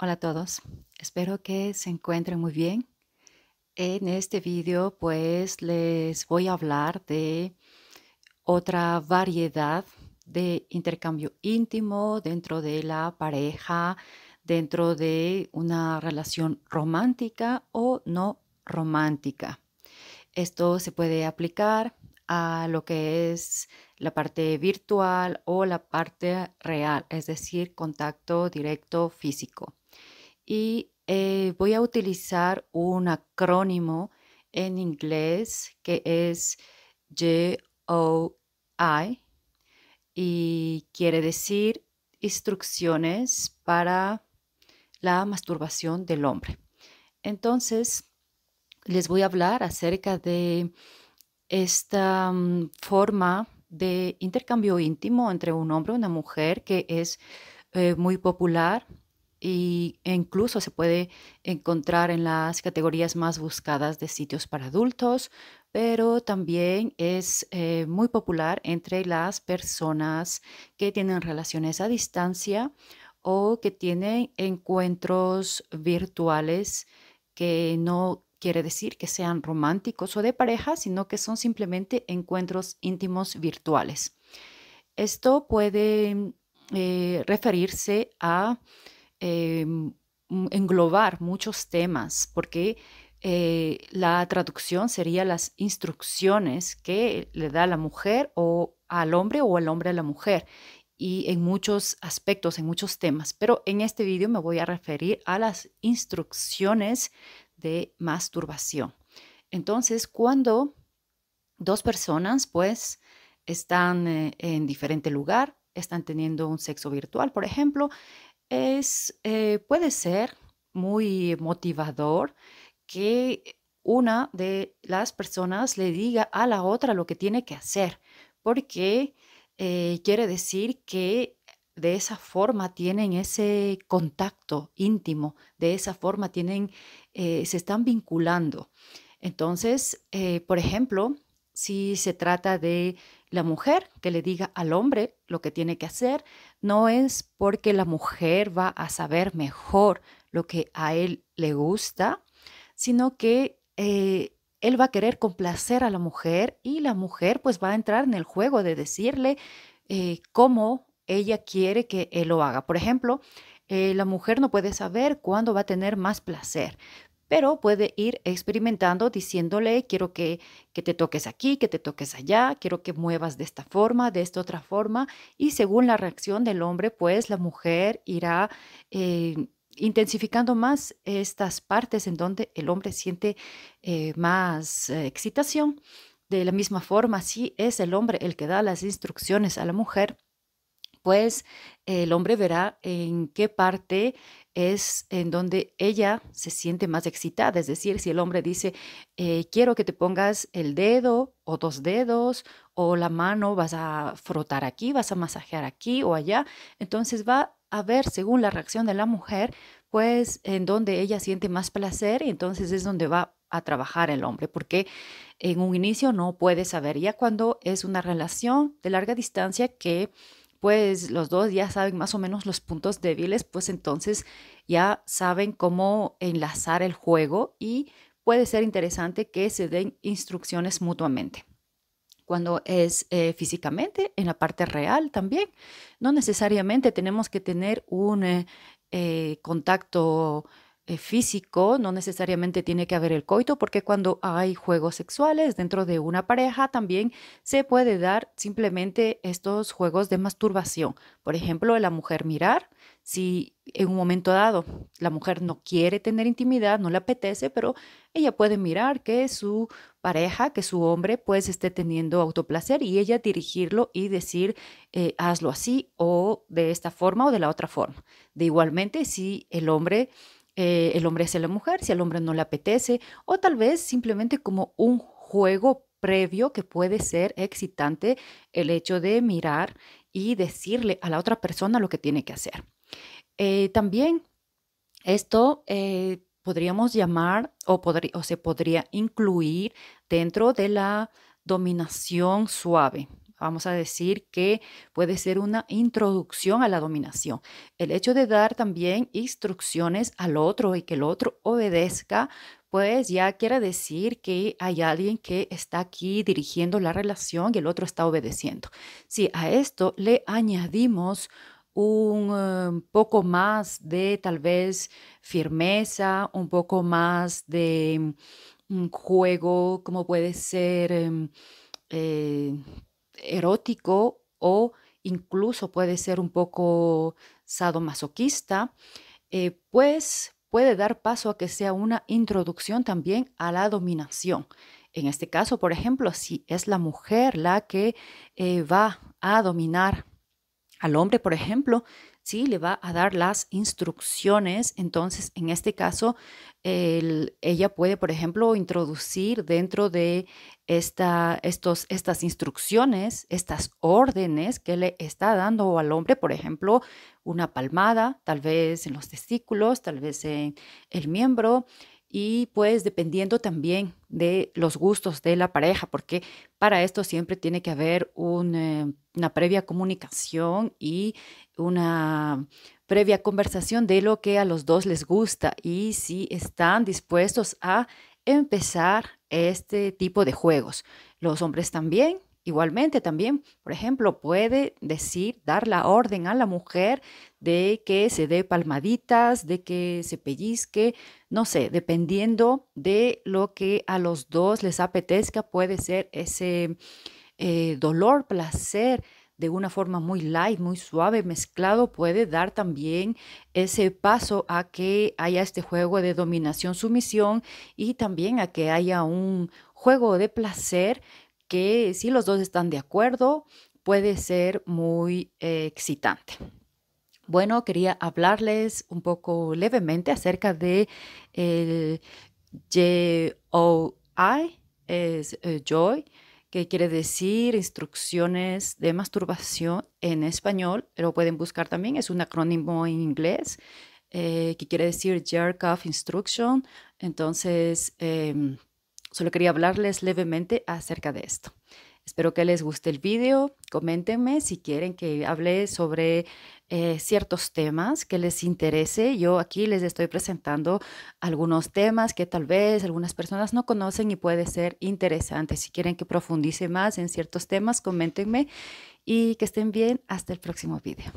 Hola a todos, espero que se encuentren muy bien. En este video pues les voy a hablar de otra variedad de intercambio íntimo dentro de la pareja, dentro de una relación romántica o no romántica. Esto se puede aplicar a lo que es la parte virtual o la parte real, es decir, contacto directo físico y eh, voy a utilizar un acrónimo en inglés que es GOI y quiere decir instrucciones para la masturbación del hombre. Entonces, les voy a hablar acerca de esta mm, forma de intercambio íntimo entre un hombre y una mujer que es eh, muy popular y incluso se puede encontrar en las categorías más buscadas de sitios para adultos, pero también es eh, muy popular entre las personas que tienen relaciones a distancia o que tienen encuentros virtuales que no quiere decir que sean románticos o de pareja, sino que son simplemente encuentros íntimos virtuales. Esto puede eh, referirse a eh, englobar muchos temas, porque eh, la traducción sería las instrucciones que le da la mujer o al hombre o el hombre a la mujer y en muchos aspectos, en muchos temas, pero en este vídeo me voy a referir a las instrucciones de masturbación. Entonces, cuando dos personas pues están eh, en diferente lugar, están teniendo un sexo virtual, por ejemplo, es, eh, puede ser muy motivador que una de las personas le diga a la otra lo que tiene que hacer, porque eh, quiere decir que de esa forma tienen ese contacto íntimo, de esa forma tienen, eh, se están vinculando. Entonces, por ejemplo, si se trata de la mujer que le diga al hombre lo que tiene que hacer, no es porque la mujer va a saber mejor lo que a él le gusta, sino que eh, él va a querer complacer a la mujer y la mujer pues va a entrar en el juego de decirle eh, cómo ella quiere que él lo haga. Por ejemplo, eh, la mujer no puede saber cuándo va a tener más placer, pero puede ir experimentando diciéndole, quiero que, te toques aquí, que te toques allá, quiero que muevas de esta forma, de esta otra forma, y según la reacción del hombre, pues la mujer irá eh, intensificando más estas partes en donde el hombre siente eh, más eh, excitación. De la misma forma, si es el hombre el que da las instrucciones a la mujer, pues el hombre verá en qué parte es en donde ella se siente más excitada. Es decir, si el hombre dice, eh, quiero que te pongas el dedo o dos dedos o la mano, vas a frotar aquí, vas a masajear aquí o allá, entonces va a ver según la reacción de la mujer, pues en donde ella siente más placer y entonces es donde va a trabajar el hombre, porque en un inicio no puede saber, ya cuando es una relación de larga distancia que pues los dos ya saben más o menos los puntos débiles, pues entonces ya saben cómo enlazar el juego y puede ser interesante que se den instrucciones mutuamente. Cuando es eh, físicamente, en la parte real también, no necesariamente tenemos que tener un eh, eh, contacto eh, físico, no necesariamente tiene que haber el coito, porque cuando hay juegos sexuales dentro de una pareja también se puede dar simplemente estos juegos de masturbación. Por ejemplo, la mujer mirar, si en un momento dado la mujer no quiere tener intimidad, no le apetece, pero ella puede mirar que su pareja, que su hombre, pues esté teniendo autoplacer y ella dirigirlo y decir, eh, hazlo así o de esta forma o de la otra forma. De igualmente, si el hombre eh, el hombre hacia la mujer, si al hombre no le apetece, o tal vez simplemente como un juego previo que puede ser excitante el hecho de mirar y decirle a la otra persona lo que tiene que hacer. Eh, también esto eh, podríamos llamar o se podría incluir dentro de la dominación suave, vamos a decir que puede ser una introducción a la dominación. El hecho de dar también instrucciones al otro y que el otro obedezca, pues ya quiere decir que hay alguien que está aquí dirigiendo la relación y el otro está obedeciendo. Si a esto le añadimos un eh, poco más de tal vez firmeza, un poco más de mm, juego, como puede ser... Em, eh, erótico o incluso puede ser un poco sadomasoquista, eh, pues puede dar paso a que sea una introducción también a la dominación. En este caso, por ejemplo, si es la mujer la que eh, va a dominar al hombre, por ejemplo, ¿sí? Le va a dar las instrucciones. Entonces, en este caso, ella puede, por ejemplo, introducir dentro de esta, estos, estas instrucciones, estas órdenes que le está dando al hombre, por ejemplo, una palmada, tal vez en los testículos, tal vez en el miembro y pues dependiendo también de los gustos de la pareja, porque para esto siempre tiene que haber eh, una previa comunicación y una previa conversación de lo que a los dos les gusta y si están dispuestos a empezar este tipo de juegos. Los hombres también, igualmente también, por ejemplo, puede decir, dar la orden a la mujer de que se dé palmaditas, de que se pellizque, no sé, dependiendo de lo que a los dos les apetezca, puede ser ese eh, dolor, placer, de una forma muy light, muy suave, mezclado, puede dar también ese paso a que haya este juego de dominación-sumisión y también a que haya un juego de placer que si los dos están de acuerdo puede ser muy eh, excitante. Bueno, quería hablarles un poco levemente acerca de el I es eh, Joy, que quiere decir instrucciones de masturbación en español, lo pueden buscar también, es un acrónimo en inglés eh, que quiere decir Jerk Off Instruction. Entonces, em, solo quería hablarles levemente acerca de esto. Espero que les guste el video, Coméntenme si quieren que hable sobre eh, ciertos temas que les interese. Yo aquí les estoy presentando algunos temas que tal vez algunas personas no conocen y puede ser interesante. Si quieren que profundice más en ciertos temas, coméntenme y que estén bien. Hasta el próximo video.